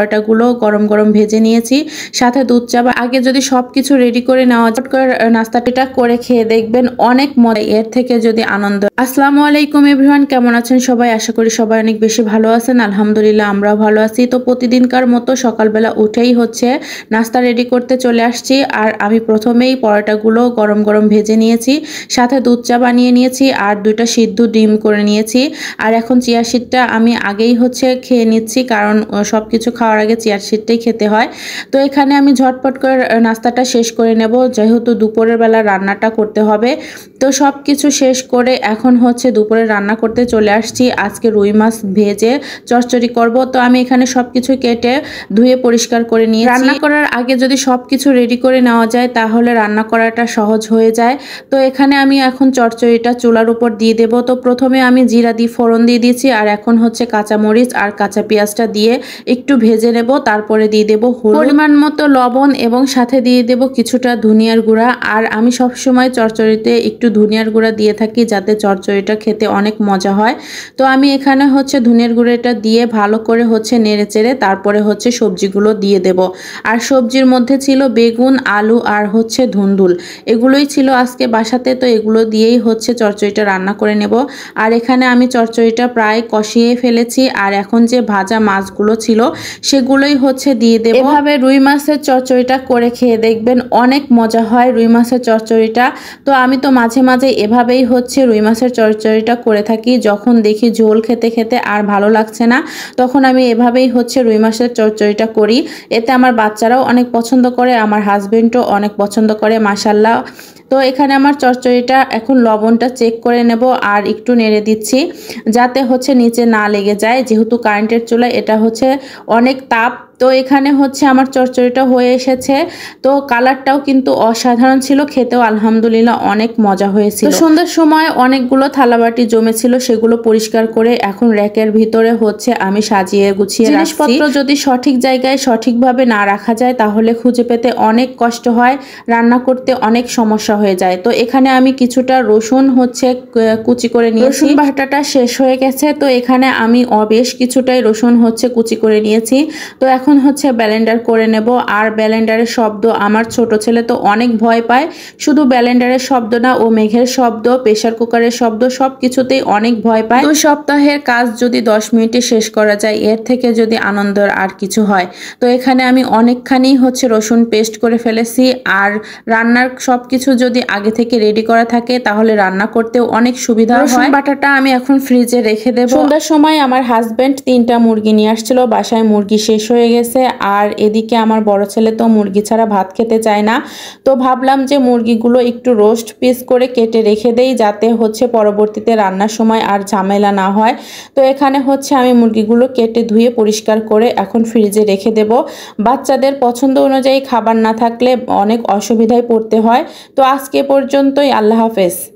পরোটাগুলো গরম গরম ভেজে নিয়েছি সাথে দুধ চা বা আগে যদি সব কিছু রেডি করে নেওয়া করে নাস্তাটা করে খেয়ে দেখবেন অনেক মজা এর থেকে যদি আনন্দ আসসালামু আলাইকুম এভরিওয়ান কেমন আছেন সবাই আশা করি সবাই অনেক বেশি ভালো আছেন আলহামদুলিল্লাহ আমরাও ভালো আছি তো প্রতিদিনকার মতো সকালবেলা উঠেই হচ্ছে নাস্তা রেডি করতে চলে আসছি আর আমি প্রথমেই পরোটাগুলো গরম গরম ভেজে নিয়েছি সাথে দুধ চা বানিয়ে নিয়েছি আর দুইটা সিদ্ধ ডিম করে নিয়েছি আর এখন চিয়া সিডটা আমি আগেই হচ্ছে খেয়ে নিচ্ছি কারণ সব কিছু খাওয়ার আগে চেয়ার সিটটাই খেতে হয় তো এখানে আমি ঝটপট করে নাস্তাটা শেষ করে নেব যেহেতু দুপুরের বেলা রান্নাটা করতে হবে তো সব কিছু শেষ করে এখন হচ্ছে দুপুরে রান্না করতে চলে আসছি আজকে রুই মাছ ভেজে চচ্চড়ি করব তো আমি এখানে সব কিছু কেটে ধুয়ে পরিষ্কার করে নিয়ে রান্না করার আগে যদি সব কিছু রেডি করে নেওয়া যায় তাহলে রান্না করাটা সহজ হয়ে যায় তো এখানে আমি এখন চচ্চড়িটা চুলার উপর দিয়ে দেব তো প্রথমে আমি জিরা দিয়ে ফোড়ন দিয়ে দিয়েছি আর এখন হচ্ছে কাঁচামরিচ আর কাঁচা পেঁয়াজটা দিয়ে একটু ভেজে ভেজে নেব তারপরে দিয়ে দেব পরিমাণ মতো লবণ এবং সাথে দিয়ে দেব কিছুটা ধনিয়ার গুঁড়া আর আমি সবসময় চরচড়িতে একটু ধনিয়ার গুঁড়া দিয়ে থাকি যাতে চরচড়িটা খেতে অনেক মজা হয় তো আমি এখানে হচ্ছে ধনিয়ার গুঁড়োটা দিয়ে ভালো করে হচ্ছে নেড়েচেড়ে তারপরে হচ্ছে সবজিগুলো দিয়ে দেব আর সবজির মধ্যে ছিল বেগুন আলু আর হচ্ছে ধুন্দুল এগুলোই ছিল আজকে বাসাতে তো এগুলো দিয়েই হচ্ছে চরচড়িটা রান্না করে নেব আর এখানে আমি চরচড়িটা প্রায় কষিয়ে ফেলেছি আর এখন যে ভাজা মাছগুলো ছিল সেগুলোই হচ্ছে দিয়ে দেবো এভাবে রুই মাছের চচ্চড়িটা করে খেয়ে দেখবেন অনেক মজা হয় রুই মাছের চচ্চড়িটা তো আমি তো মাঝে মাঝে এভাবেই হচ্ছে রুই মাছের চচ্চড়িটা করে থাকি যখন দেখি ঝোল খেতে খেতে আর ভালো লাগছে না তখন আমি এভাবেই হচ্ছে রুই মাছের চচ্চড়িটা করি এতে আমার বাচ্চারাও অনেক পছন্দ করে আমার হাজবেন্ডও অনেক পছন্দ করে মাসাল্লাহ তো এখানে আমার চচ্চড়িটা এখন লবণটা চেক করে নেব আর একটু নেড়ে দিচ্ছি যাতে হচ্ছে নিচে না লেগে যায় যেহেতু কারেন্টের চুলা এটা হচ্ছে অনেক एक ताप তো এখানে হচ্ছে আমার চচ্চড়িটা হয়ে এসেছে তো কালারটাও কিন্তু অসাধারণ ছিল খেতেও আলহামদুলিল্লাহ অনেক মজা হয়েছিল সন্ধ্যার সময় অনেকগুলো থালাবাটি জমেছিল সেগুলো পরিষ্কার করে এখন র্যাকের ভিতরে হচ্ছে আমি সাজিয়ে গুছিয়ে জিনিসপত্র যদি সঠিক জায়গায় সঠিকভাবে না রাখা যায় তাহলে খুঁজে পেতে অনেক কষ্ট হয় রান্না করতে অনেক সমস্যা হয়ে যায় তো এখানে আমি কিছুটা রসুন হচ্ছে কুচি করে নিয়েছি রসুন বাটাটা শেষ হয়ে গেছে তো এখানে আমি বেশ কিছুটাই রসুন হচ্ছে কুচি করে নিয়েছি তো এখন এখন হচ্ছে ব্যালেন্ডার করে নেব আর ব্যালেন্ডারের শব্দ আমার ছোট ছেলে তো অনেক ভয় পায় শুধু ব্যালেন্ডারের শব্দ না ও মেঘের শব্দ প্রেশার কুকারের শব্দ সব কিছুতেই অনেক ভয় পায় দুই সপ্তাহের কাজ যদি দশ মিনিটে শেষ করা যায় এর থেকে যদি আনন্দর আর কিছু হয় তো এখানে আমি অনেকখানি হচ্ছে রসুন পেস্ট করে ফেলেছি আর রান্নার সব কিছু যদি আগে থেকে রেডি করা থাকে তাহলে রান্না করতেও অনেক সুবিধা হয় বাটাটা আমি এখন ফ্রিজে রেখে দেবো সন্ধ্যার সময় আমার হাজব্যান্ড তিনটা মুরগি নিয়ে আসছিল বাসায় মুরগি শেষ হয়ে গেছে আর এদিকে আমার বড় ছেলে তো মুরগি ছাড়া ভাত খেতে চায় না তো ভাবলাম যে মুরগিগুলো একটু রোস্ট পিস করে কেটে রেখে দেই যাতে হচ্ছে পরবর্তীতে রান্নার সময় আর ঝামেলা না হয় তো এখানে হচ্ছে আমি মুরগিগুলো কেটে ধুয়ে পরিষ্কার করে এখন ফ্রিজে রেখে দেব বাচ্চাদের পছন্দ অনুযায়ী খাবার না থাকলে অনেক অসুবিধায় পড়তে হয় তো আজকে পর্যন্তই আল্লাহ হাফেজ